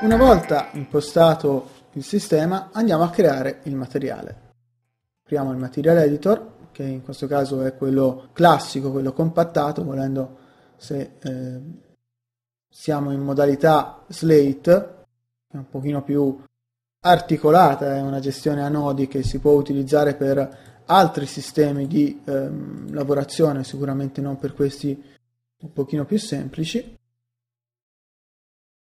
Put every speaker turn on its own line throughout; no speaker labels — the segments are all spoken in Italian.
Una volta impostato il sistema andiamo a creare il materiale. Apriamo il materiale editor che in questo caso è quello classico, quello compattato, volendo se eh, siamo in modalità slate, è un pochino più articolata, è una gestione a nodi che si può utilizzare per altri sistemi di eh, lavorazione, sicuramente non per questi un pochino più semplici.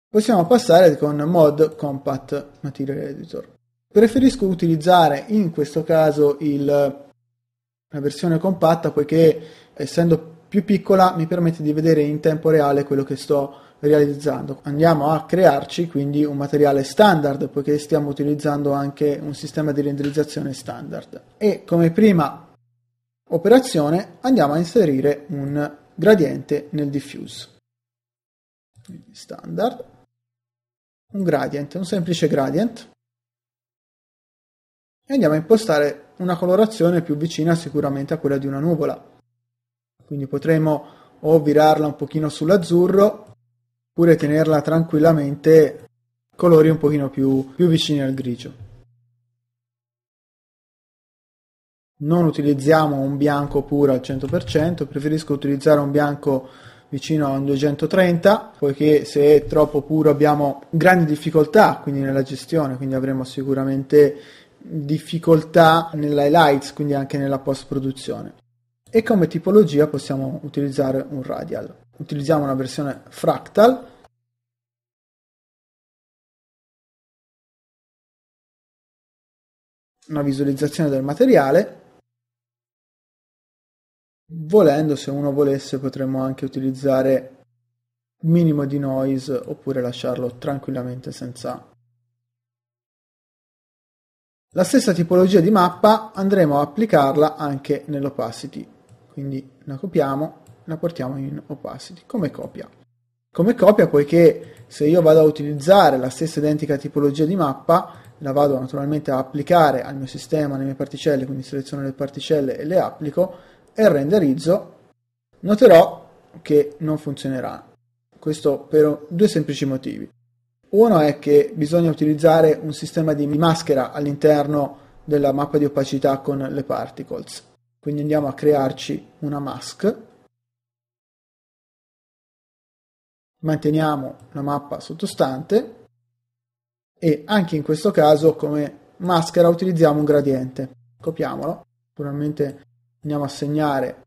Possiamo passare con Mod Compact Material Editor. Preferisco utilizzare in questo caso il, la versione compatta poiché essendo più piccola mi permette di vedere in tempo reale quello che sto realizzando. Andiamo a crearci quindi un materiale standard poiché stiamo utilizzando anche un sistema di renderizzazione standard. E come prima operazione andiamo a inserire un gradiente nel diffuse. Quindi standard un gradient, un semplice gradient e andiamo a impostare una colorazione più vicina sicuramente a quella di una nuvola. Quindi potremo o virarla un pochino sull'azzurro oppure tenerla tranquillamente colori un pochino più, più vicini al grigio. Non utilizziamo un bianco puro al 100%, preferisco utilizzare un bianco vicino a un 230, poiché se è troppo puro abbiamo grandi difficoltà quindi nella gestione, quindi avremo sicuramente difficoltà nell'highlights, quindi anche nella post produzione. E come
tipologia possiamo utilizzare un radial. Utilizziamo una versione fractal una visualizzazione del materiale
Volendo, se uno volesse, potremmo anche utilizzare minimo di noise oppure lasciarlo tranquillamente senza. La stessa tipologia di mappa andremo a applicarla anche nell'opacity, quindi la copiamo, la portiamo in opacity come copia. Come copia poiché se io vado a utilizzare la stessa identica tipologia di mappa, la vado naturalmente a applicare al mio sistema, alle mie particelle, quindi seleziono le particelle e le applico, e renderizzo, noterò che non funzionerà. Questo per due semplici motivi. Uno è che bisogna utilizzare un sistema di maschera all'interno della mappa di opacità con le particles. Quindi andiamo a crearci una mask. Manteniamo la mappa sottostante e anche in questo caso come maschera utilizziamo un gradiente. Copiamolo. Naturalmente andiamo a segnare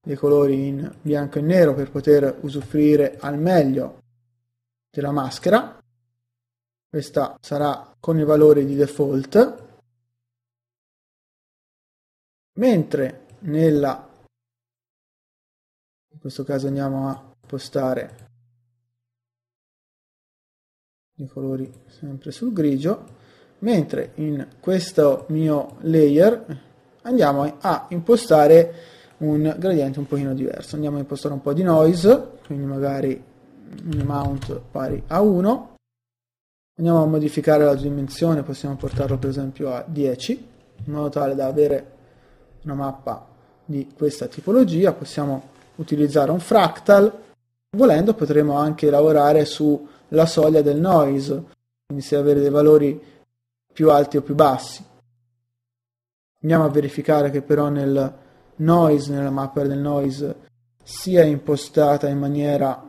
dei colori in bianco e nero per poter usufruire al meglio della maschera questa sarà con i valori di default
mentre nella in questo caso andiamo a postare i colori sempre sul grigio mentre in
questo mio layer andiamo a impostare un gradiente un pochino diverso. Andiamo a impostare un po' di noise, quindi magari un amount pari a 1. Andiamo a modificare la dimensione, possiamo portarlo per esempio a 10, in modo tale da avere una mappa di questa tipologia. Possiamo utilizzare un fractal, volendo potremo anche lavorare sulla soglia del noise, quindi se avere dei valori più alti o più bassi. Andiamo a verificare che però nel noise, nella mappa del noise, sia impostata in maniera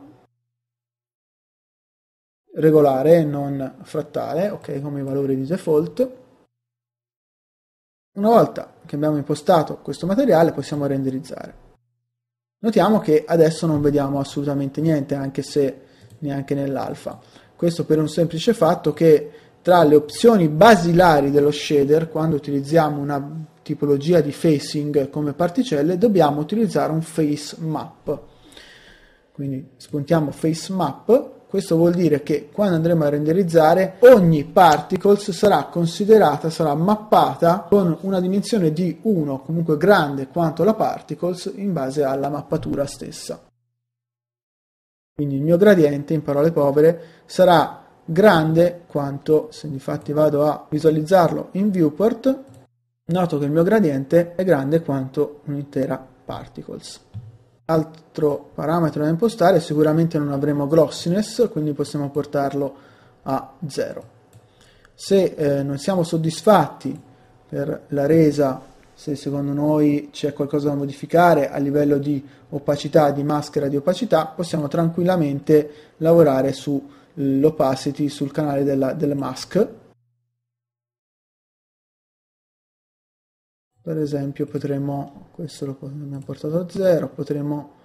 regolare e non frattale, ok, come i valori di default. Una volta che abbiamo impostato questo materiale possiamo renderizzare. Notiamo che adesso non vediamo assolutamente niente, anche se neanche nell'alfa. Questo per un semplice fatto che tra le opzioni basilari dello shader, quando utilizziamo una tipologia di facing come particelle, dobbiamo utilizzare un face map. Quindi spuntiamo face map, questo vuol dire che quando andremo a renderizzare ogni particles sarà considerata, sarà mappata con una dimensione di 1, comunque grande quanto la particles, in base alla mappatura stessa. Quindi il mio gradiente, in parole povere, sarà grande quanto, se infatti vado a visualizzarlo in viewport, noto che il mio gradiente è grande quanto un'intera particles. Altro parametro da impostare, sicuramente non avremo grossiness quindi possiamo portarlo a 0. Se eh, non siamo soddisfatti per la resa, se secondo noi c'è qualcosa da modificare a livello di opacità, di maschera di opacità, possiamo tranquillamente lavorare su l'opacity sul canale della, del mask. Per esempio potremmo, questo lo abbiamo portato a zero,
potremmo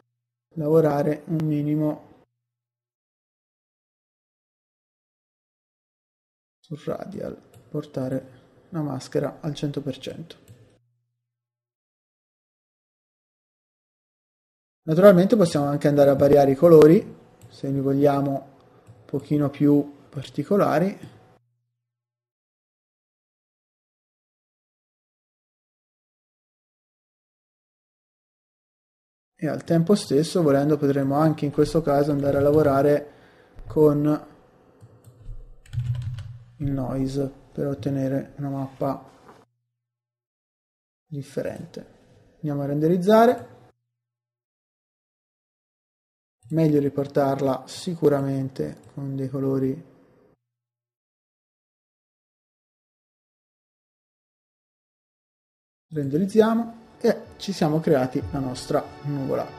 lavorare un minimo sul radial, portare la maschera al 100%. Naturalmente possiamo anche andare a variare i colori, se li vogliamo pochino più particolari e al tempo stesso volendo potremo anche in questo caso andare a lavorare con
il noise per ottenere una mappa differente andiamo a renderizzare
meglio riportarla sicuramente con dei colori renderizziamo e ci siamo creati la nostra nuvola